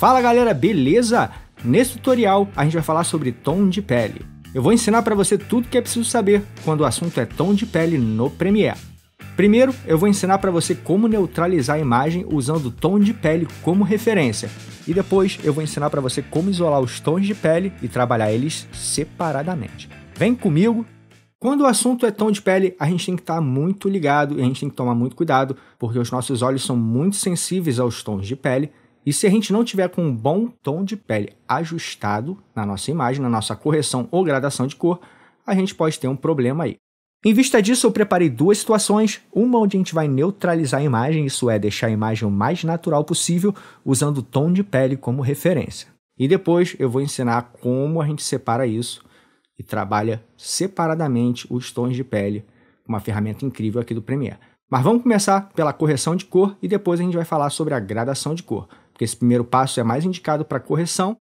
Fala galera, beleza? Nesse tutorial a gente vai falar sobre tom de pele. Eu vou ensinar para você tudo que é preciso saber quando o assunto é tom de pele no Premiere. Primeiro, eu vou ensinar para você como neutralizar a imagem usando o tom de pele como referência. E depois eu vou ensinar para você como isolar os tons de pele e trabalhar eles separadamente. Vem comigo quando o assunto é tom de pele, a gente tem que estar tá muito ligado e a gente tem que tomar muito cuidado, porque os nossos olhos são muito sensíveis aos tons de pele e se a gente não tiver com um bom tom de pele ajustado na nossa imagem, na nossa correção ou gradação de cor, a gente pode ter um problema aí. Em vista disso, eu preparei duas situações, uma onde a gente vai neutralizar a imagem, isso é, deixar a imagem o mais natural possível, usando o tom de pele como referência. E depois eu vou ensinar como a gente separa isso e trabalha separadamente os tons de pele, uma ferramenta incrível aqui do Premiere. Mas vamos começar pela correção de cor e depois a gente vai falar sobre a gradação de cor. Porque esse primeiro passo é mais indicado para correção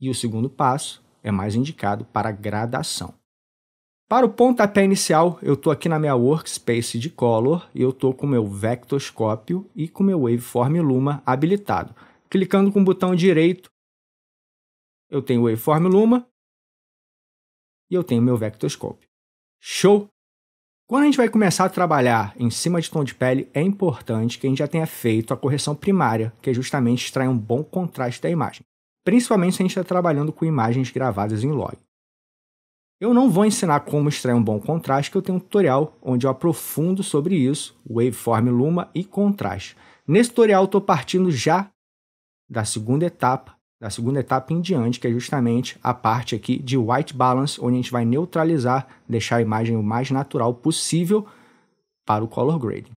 e o segundo passo é mais indicado para gradação. Para o pontapé inicial, eu estou aqui na minha workspace de Color e eu estou com meu vectoscópio e com meu Waveform Luma habilitado. Clicando com o botão direito, eu tenho o Waveform Luma e eu tenho meu vectoscópio. Show! Quando a gente vai começar a trabalhar em cima de tom de pele, é importante que a gente já tenha feito a correção primária, que é justamente extrair um bom contraste da imagem, principalmente se a gente está trabalhando com imagens gravadas em log. Eu não vou ensinar como extrair um bom contraste, que eu tenho um tutorial onde eu aprofundo sobre isso, waveform, luma e contraste. Nesse tutorial estou partindo já da segunda etapa, da segunda etapa em diante, que é justamente a parte aqui de white balance, onde a gente vai neutralizar, deixar a imagem o mais natural possível para o color grading.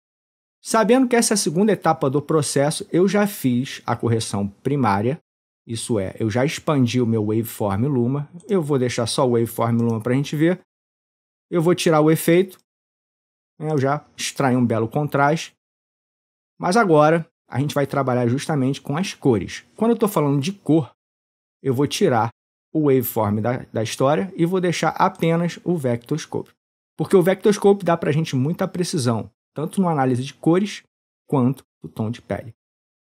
Sabendo que essa é a segunda etapa do processo, eu já fiz a correção primária, isso é, eu já expandi o meu waveform Luma, eu vou deixar só o waveform Luma para a gente ver, eu vou tirar o efeito, né, eu já extraí um belo contraste, mas agora a gente vai trabalhar justamente com as cores. Quando eu estou falando de cor, eu vou tirar o waveform da, da história e vou deixar apenas o vectorscope. Porque o vectorscope dá para a gente muita precisão, tanto na análise de cores quanto do tom de pele.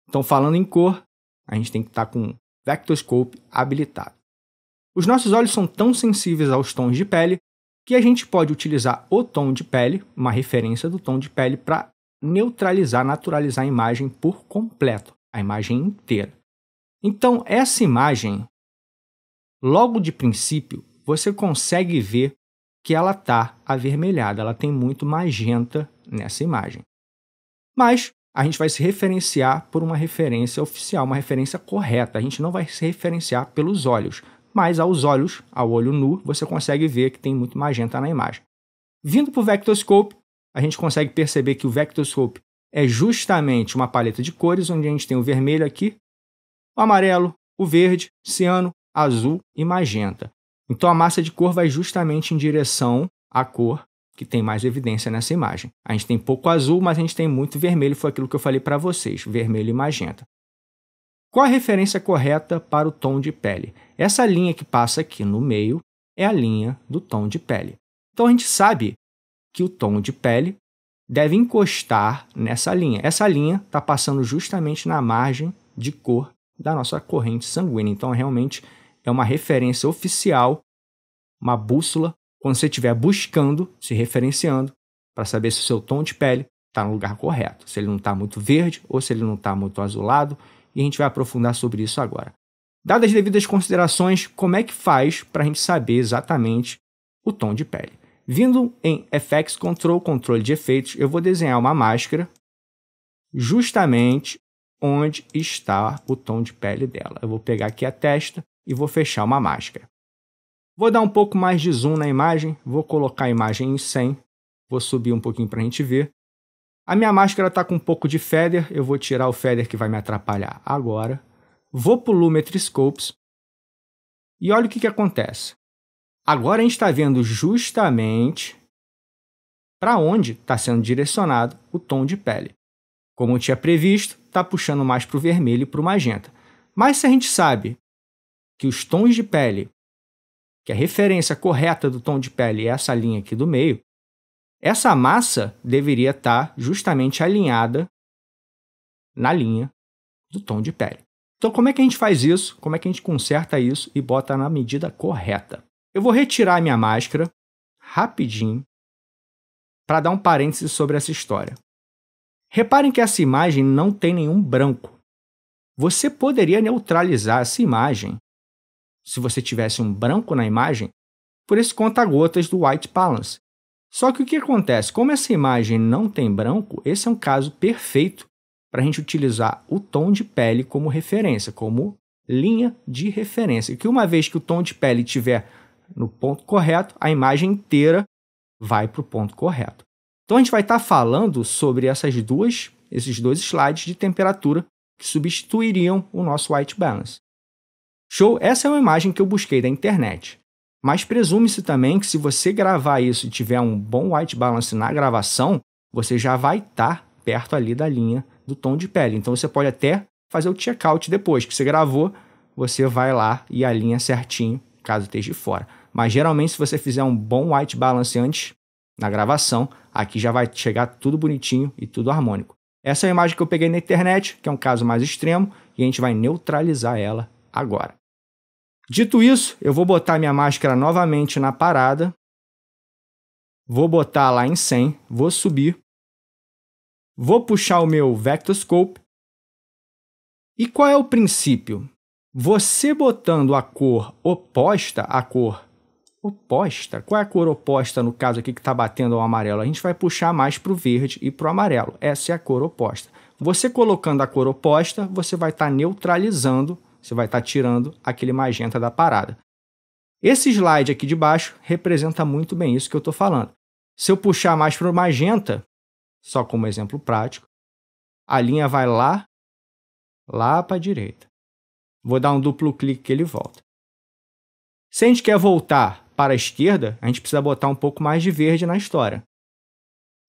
Então, falando em cor, a gente tem que estar tá com o vectorscope habilitado. Os nossos olhos são tão sensíveis aos tons de pele que a gente pode utilizar o tom de pele, uma referência do tom de pele, para neutralizar, naturalizar a imagem por completo, a imagem inteira. Então, essa imagem, logo de princípio, você consegue ver que ela está avermelhada, ela tem muito magenta nessa imagem. Mas a gente vai se referenciar por uma referência oficial, uma referência correta. A gente não vai se referenciar pelos olhos, mas aos olhos, ao olho nu, você consegue ver que tem muito magenta na imagem. Vindo para o Vectoscope, a gente consegue perceber que o Vector Scope é justamente uma paleta de cores, onde a gente tem o vermelho aqui, o amarelo, o verde, ciano, azul e magenta. Então a massa de cor vai justamente em direção à cor que tem mais evidência nessa imagem. A gente tem pouco azul, mas a gente tem muito vermelho, foi aquilo que eu falei para vocês, vermelho e magenta. Qual a referência correta para o tom de pele? Essa linha que passa aqui no meio é a linha do tom de pele. Então a gente sabe que o tom de pele deve encostar nessa linha. Essa linha está passando justamente na margem de cor da nossa corrente sanguínea. Então, realmente é uma referência oficial, uma bússola, quando você estiver buscando, se referenciando, para saber se o seu tom de pele está no lugar correto, se ele não está muito verde ou se ele não está muito azulado. E a gente vai aprofundar sobre isso agora. Dadas as devidas considerações, como é que faz para a gente saber exatamente o tom de pele? Vindo em FX Control, controle de efeitos, eu vou desenhar uma máscara justamente onde está o tom de pele dela. Eu vou pegar aqui a testa e vou fechar uma máscara. Vou dar um pouco mais de zoom na imagem, vou colocar a imagem em 100, vou subir um pouquinho para a gente ver. A minha máscara está com um pouco de feather, eu vou tirar o feather que vai me atrapalhar agora. Vou para o Lumetri Scopes e olha o que, que acontece. Agora a gente está vendo justamente para onde está sendo direcionado o tom de pele. Como eu tinha previsto, está puxando mais para o vermelho e para o magenta. Mas se a gente sabe que os tons de pele, que a referência correta do tom de pele é essa linha aqui do meio, essa massa deveria estar tá justamente alinhada na linha do tom de pele. Então, como é que a gente faz isso? Como é que a gente conserta isso e bota na medida correta? Eu vou retirar a minha máscara rapidinho para dar um parêntese sobre essa história. Reparem que essa imagem não tem nenhum branco. Você poderia neutralizar essa imagem se você tivesse um branco na imagem por esse conta-gotas do white balance. Só que o que acontece? Como essa imagem não tem branco, esse é um caso perfeito para a gente utilizar o tom de pele como referência, como linha de referência. Que uma vez que o tom de pele tiver no ponto correto, a imagem inteira vai para o ponto correto. Então a gente vai estar tá falando sobre essas duas, esses dois slides de temperatura que substituiriam o nosso white balance. Show, essa é uma imagem que eu busquei da internet. Mas presume-se também que se você gravar isso e tiver um bom white balance na gravação, você já vai estar tá perto ali da linha do tom de pele. Então você pode até fazer o check-out depois que você gravou, você vai lá e alinha certinho caso esteja fora. Mas geralmente, se você fizer um bom white balance antes na gravação, aqui já vai chegar tudo bonitinho e tudo harmônico. Essa é a imagem que eu peguei na internet, que é um caso mais extremo, e a gente vai neutralizar ela agora. Dito isso, eu vou botar minha máscara novamente na parada, vou botar lá em 100, vou subir, vou puxar o meu Vectoscope. E qual é o princípio? Você botando a cor oposta, a cor oposta, qual é a cor oposta no caso aqui que está batendo ao amarelo? A gente vai puxar mais para o verde e para o amarelo. Essa é a cor oposta. Você colocando a cor oposta, você vai estar tá neutralizando, você vai estar tá tirando aquele magenta da parada. Esse slide aqui de baixo representa muito bem isso que eu estou falando. Se eu puxar mais para o magenta, só como exemplo prático, a linha vai lá, lá para a direita. Vou dar um duplo clique que ele volta. Se a gente quer voltar para a esquerda, a gente precisa botar um pouco mais de verde na história.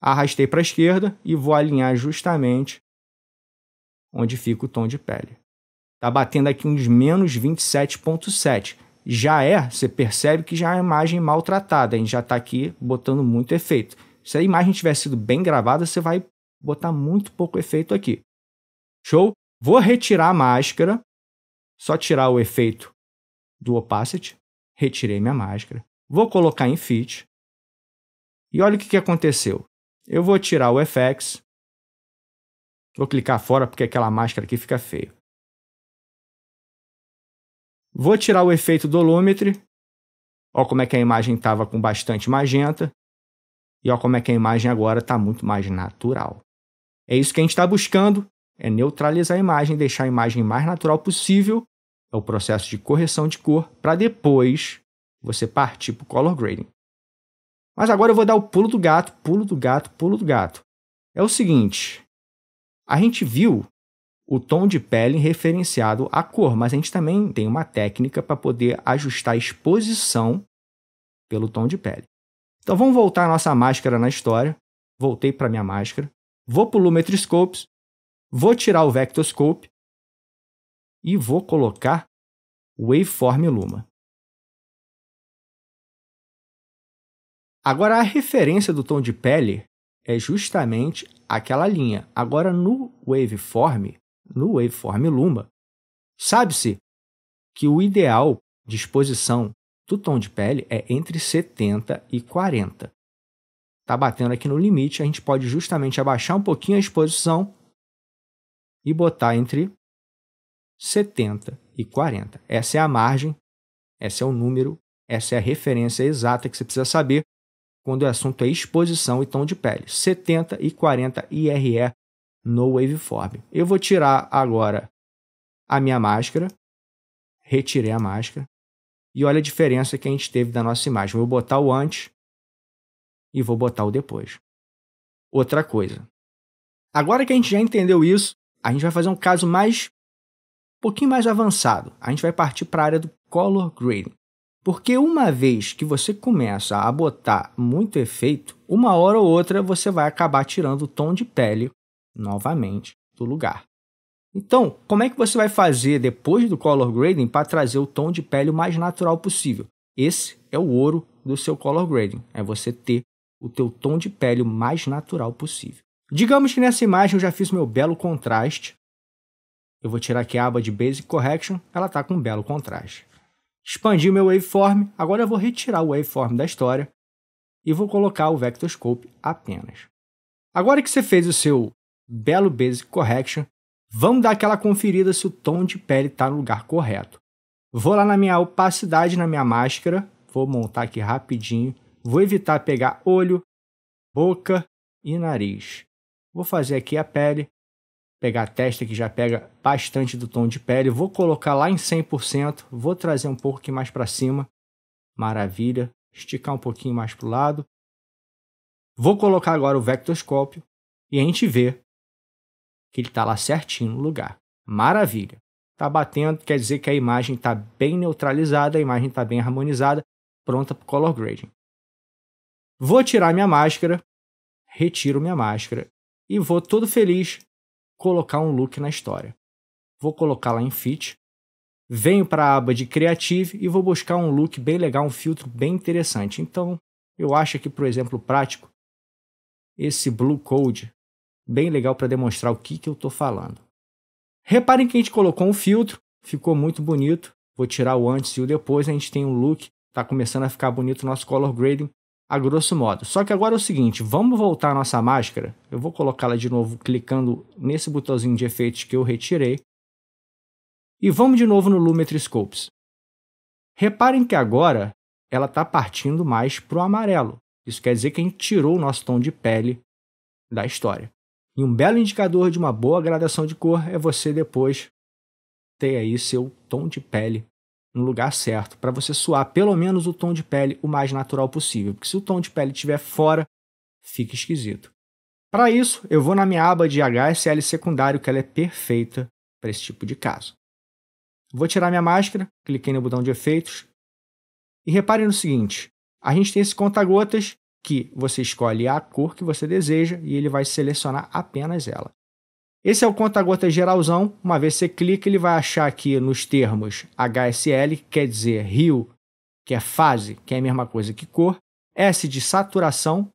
Arrastei para a esquerda e vou alinhar justamente onde fica o tom de pele. Está batendo aqui uns menos 27,7. Já é, você percebe que já é uma imagem maltratada, a gente já está aqui botando muito efeito. Se a imagem tiver sido bem gravada, você vai botar muito pouco efeito aqui. Show? Vou retirar a máscara só tirar o efeito do opacity, retirei minha máscara, vou colocar em fit. E olha o que, aconteceu. Eu vou tirar o FX, vou clicar fora porque aquela máscara aqui fica feia. Vou tirar o efeito dolômetro. Olha como é que a imagem estava com bastante magenta. E olha como é que a imagem agora está muito mais natural. É isso que a gente está buscando é neutralizar a imagem, deixar a imagem mais natural possível, é o processo de correção de cor, para depois você partir para o color grading. Mas agora eu vou dar o pulo do gato, pulo do gato, pulo do gato. É o seguinte, a gente viu o tom de pele referenciado à cor, mas a gente também tem uma técnica para poder ajustar a exposição pelo tom de pele. Então vamos voltar à nossa máscara na história. Voltei para minha máscara. Vou para o Lumetriscopes Vou tirar o Vectoscope e vou colocar Waveform Luma. Agora, a referência do tom de pele é justamente aquela linha. Agora, no Waveform, no Waveform Luma, sabe-se que o ideal de exposição do tom de pele é entre 70 e 40. Está batendo aqui no limite, a gente pode justamente abaixar um pouquinho a exposição e botar entre 70 e 40. Essa é a margem, esse é o número, essa é a referência exata que você precisa saber quando o assunto é exposição e tom de pele. 70 e 40 IRE no waveform. Eu vou tirar agora a minha máscara, retirei a máscara, e olha a diferença que a gente teve da nossa imagem. Vou botar o antes e vou botar o depois. Outra coisa. Agora que a gente já entendeu isso, a gente vai fazer um caso mais um pouquinho mais avançado. A gente vai partir para a área do color grading. Porque uma vez que você começa a botar muito efeito, uma hora ou outra você vai acabar tirando o tom de pele novamente do lugar. Então, como é que você vai fazer depois do color grading para trazer o tom de pele o mais natural possível? Esse é o ouro do seu color grading, é você ter o teu tom de pele o mais natural possível. Digamos que nessa imagem eu já fiz meu belo contraste. Eu vou tirar aqui a aba de Basic Correction, ela está com um belo contraste. Expandi o meu waveform, agora eu vou retirar o waveform da história e vou colocar o Vectorscope apenas. Agora que você fez o seu belo Basic Correction, vamos dar aquela conferida se o tom de pele está no lugar correto. Vou lá na minha opacidade, na minha máscara, vou montar aqui rapidinho, vou evitar pegar olho, boca e nariz. Vou fazer aqui a pele, pegar a testa que já pega bastante do tom de pele, vou colocar lá em 100%, vou trazer um pouco aqui mais para cima, maravilha, esticar um pouquinho mais para o lado. Vou colocar agora o vectoscópio e a gente vê que ele está lá certinho no lugar. Maravilha! Está batendo, quer dizer que a imagem está bem neutralizada, a imagem está bem harmonizada, pronta para o color grading. Vou tirar minha máscara, retiro minha máscara e vou todo feliz colocar um look na história. Vou colocar lá em Fit, venho para a aba de Creative e vou buscar um look bem legal, um filtro bem interessante. Então, eu acho que, por exemplo prático, esse Blue Code bem legal para demonstrar o que, que eu estou falando. Reparem que a gente colocou um filtro, ficou muito bonito. Vou tirar o antes e o depois, a gente tem um look, está começando a ficar bonito o nosso color grading a grosso modo. Só que agora é o seguinte, vamos voltar a nossa máscara. Eu vou colocá-la de novo clicando nesse botãozinho de efeitos que eu retirei. E vamos de novo no Lumetri Scopes. Reparem que agora ela está partindo mais para o amarelo. Isso quer dizer que a gente tirou o nosso tom de pele da história. E um belo indicador de uma boa gradação de cor é você depois ter aí seu tom de pele no lugar certo, para você suar pelo menos o tom de pele o mais natural possível, porque se o tom de pele estiver fora, fica esquisito. Para isso, eu vou na minha aba de HSL secundário, que ela é perfeita para esse tipo de caso. Vou tirar minha máscara, cliquei no botão de efeitos, e repare no seguinte, a gente tem esse conta-gotas que você escolhe a cor que você deseja e ele vai selecionar apenas ela. Esse é o conta-gota geralzão. Uma vez você clica, ele vai achar aqui nos termos HSL, que quer dizer rio, que é fase, que é a mesma coisa que cor, S de saturação,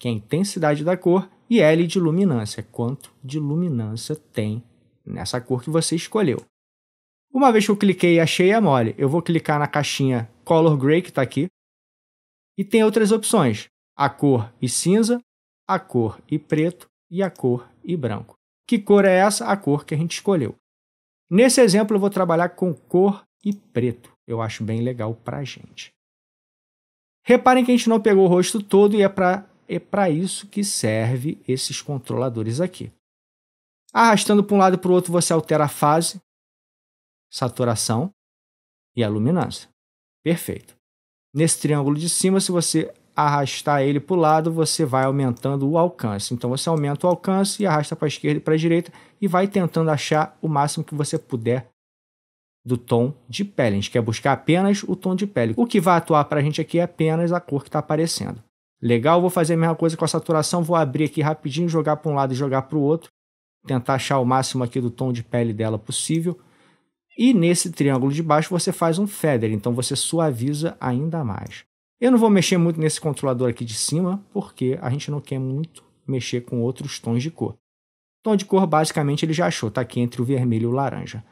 que é a intensidade da cor, e L de luminância, quanto de luminância tem nessa cor que você escolheu. Uma vez que eu cliquei e achei a é mole, eu vou clicar na caixinha Color Gray que está aqui, e tem outras opções, a cor e cinza, a cor e preto e a cor e branco. Que cor é essa? A cor que a gente escolheu. Nesse exemplo, eu vou trabalhar com cor e preto. Eu acho bem legal para a gente. Reparem que a gente não pegou o rosto todo e é para é isso que serve esses controladores aqui. Arrastando para um lado e para o outro, você altera a fase, saturação e a luminância. Perfeito. Nesse triângulo de cima, se você arrastar ele para o lado, você vai aumentando o alcance. Então você aumenta o alcance e arrasta para a esquerda e para a direita e vai tentando achar o máximo que você puder do tom de pele. A gente quer buscar apenas o tom de pele. O que vai atuar para a gente aqui é apenas a cor que está aparecendo. Legal, vou fazer a mesma coisa com a saturação, vou abrir aqui rapidinho, jogar para um lado e jogar para o outro, tentar achar o máximo aqui do tom de pele dela possível. E nesse triângulo de baixo você faz um feather, então você suaviza ainda mais. Eu não vou mexer muito nesse controlador aqui de cima, porque a gente não quer muito mexer com outros tons de cor. Tom de cor, basicamente, ele já achou, está aqui entre o vermelho e o laranja.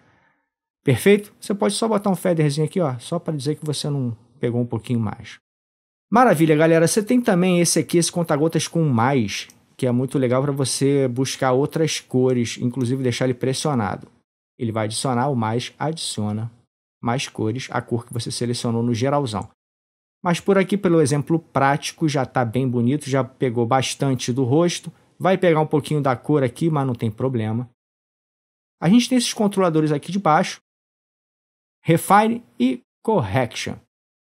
Perfeito? Você pode só botar um featherzinho aqui, ó, só para dizer que você não pegou um pouquinho mais. Maravilha, galera. Você tem também esse aqui, esse conta-gotas com mais, que é muito legal para você buscar outras cores, inclusive deixar ele pressionado. Ele vai adicionar o mais, adiciona mais cores à cor que você selecionou no geralzão. Mas por aqui, pelo exemplo prático, já está bem bonito, já pegou bastante do rosto. Vai pegar um pouquinho da cor aqui, mas não tem problema. A gente tem esses controladores aqui de baixo, Refine e Correction.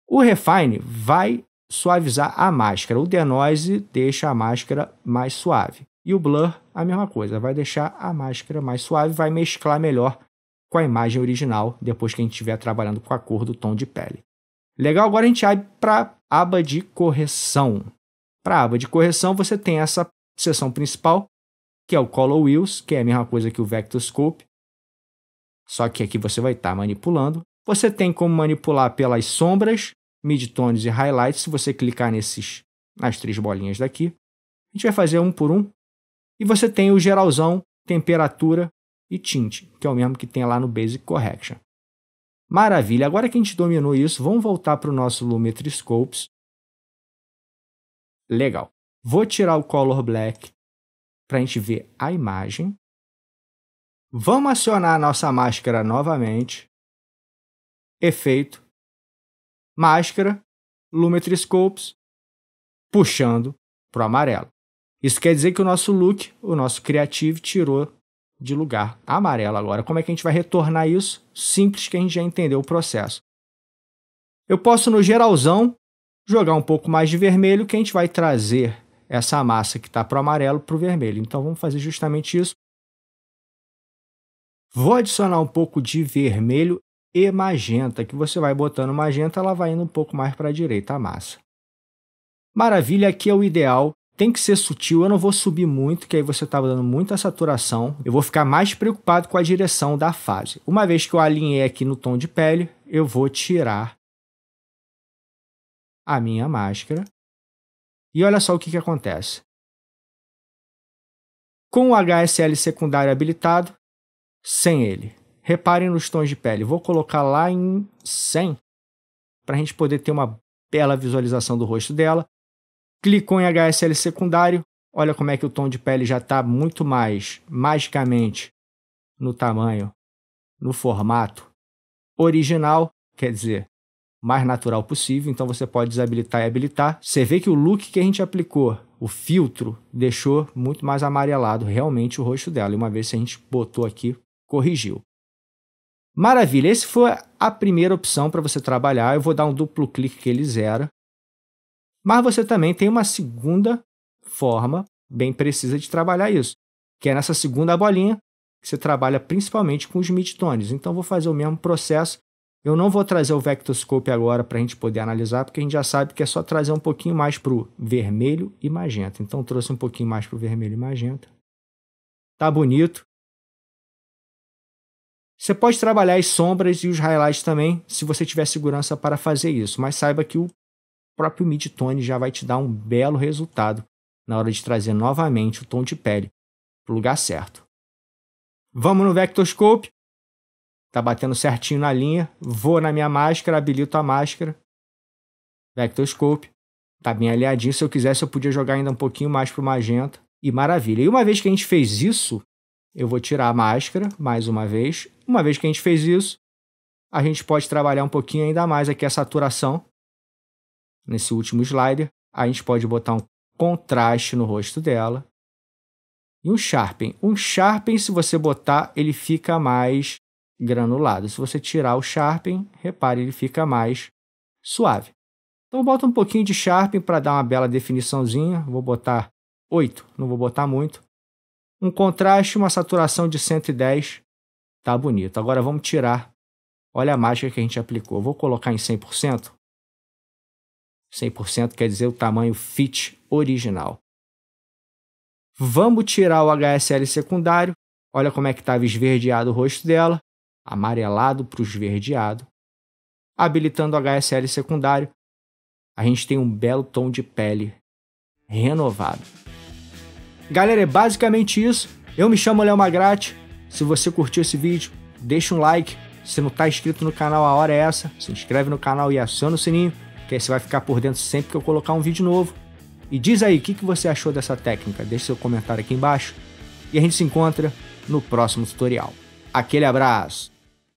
O Refine vai suavizar a máscara, o Denoise deixa a máscara mais suave. E o Blur, a mesma coisa, vai deixar a máscara mais suave, vai mesclar melhor com a imagem original depois que a gente estiver trabalhando com a cor do tom de pele. Legal, agora a gente abre para a aba de correção. Para a aba de correção, você tem essa seção principal, que é o Color Wheels, que é a mesma coisa que o Vectorscope, só que aqui você vai estar tá manipulando. Você tem como manipular pelas sombras, midtones e highlights, se você clicar nesses, nas três bolinhas daqui. A gente vai fazer um por um. E você tem o geralzão, temperatura e tint, que é o mesmo que tem lá no Basic Correction. Maravilha, agora que a gente dominou isso, vamos voltar para o nosso Scopes. Legal. Vou tirar o Color Black para a gente ver a imagem. Vamos acionar a nossa máscara novamente. Efeito. Máscara. Scopes, Puxando para o amarelo. Isso quer dizer que o nosso look, o nosso Creative, tirou de lugar amarelo agora. Como é que a gente vai retornar isso? Simples que a gente já entendeu o processo. Eu posso, no geralzão, jogar um pouco mais de vermelho, que a gente vai trazer essa massa que está para o amarelo para o vermelho. Então, vamos fazer justamente isso. Vou adicionar um pouco de vermelho e magenta, que você vai botando magenta, ela vai indo um pouco mais para a direita a massa. Maravilha, aqui é o ideal tem que ser sutil, eu não vou subir muito, que aí você está dando muita saturação. Eu vou ficar mais preocupado com a direção da fase. Uma vez que eu alinhei aqui no tom de pele, eu vou tirar a minha máscara. E olha só o que, que acontece. Com o HSL secundário habilitado, sem ele. Reparem nos tons de pele. Vou colocar lá em 100 para a gente poder ter uma bela visualização do rosto dela. Clicou em HSL secundário, olha como é que o tom de pele já está muito mais magicamente no tamanho, no formato original, quer dizer, mais natural possível. Então você pode desabilitar e habilitar. Você vê que o look que a gente aplicou, o filtro, deixou muito mais amarelado realmente o rosto dela. E uma vez que a gente botou aqui, corrigiu. Maravilha, essa foi a primeira opção para você trabalhar. Eu vou dar um duplo clique que ele zera. Mas você também tem uma segunda forma bem precisa de trabalhar isso, que é nessa segunda bolinha, que você trabalha principalmente com os midtones. Então, vou fazer o mesmo processo. Eu não vou trazer o Vectoscope agora para a gente poder analisar, porque a gente já sabe que é só trazer um pouquinho mais para o vermelho e magenta. Então, trouxe um pouquinho mais para o vermelho e magenta. Tá bonito. Você pode trabalhar as sombras e os highlights também, se você tiver segurança para fazer isso, mas saiba que o próprio mid-tone já vai te dar um belo resultado na hora de trazer novamente o tom de pele para o lugar certo. Vamos no Vectorscope. Tá batendo certinho na linha. Vou na minha máscara, habilito a máscara. Vectorscope. Tá bem alinhadinho. Se eu quisesse, eu podia jogar ainda um pouquinho mais pro magenta. E maravilha. E uma vez que a gente fez isso, eu vou tirar a máscara mais uma vez. Uma vez que a gente fez isso, a gente pode trabalhar um pouquinho ainda mais aqui a saturação nesse último slider, a gente pode botar um contraste no rosto dela e um sharpen. Um sharpen, se você botar, ele fica mais granulado. Se você tirar o sharpen, repare, ele fica mais suave. Então bota um pouquinho de sharpen para dar uma bela definiçãozinha. Vou botar 8, não vou botar muito. Um contraste, uma saturação de 110. Tá bonito. Agora vamos tirar. Olha a mágica que a gente aplicou. Vou colocar em 100%. 100% quer dizer o tamanho fit original. Vamos tirar o HSL secundário. Olha como é que estava esverdeado o rosto dela, amarelado para o esverdeado. Habilitando o HSL secundário, a gente tem um belo tom de pele renovado. Galera, é basicamente isso. Eu me chamo Léo Magrati. Se você curtiu esse vídeo, deixa um like. Se não está inscrito no canal, a hora é essa. Se inscreve no canal e aciona o sininho que aí você vai ficar por dentro sempre que eu colocar um vídeo novo. E diz aí o que, que você achou dessa técnica, deixe seu comentário aqui embaixo e a gente se encontra no próximo tutorial. Aquele abraço!